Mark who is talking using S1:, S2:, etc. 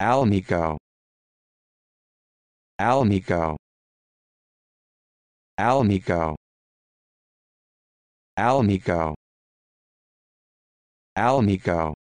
S1: Alnico Alnico Alnico Alnico Alnico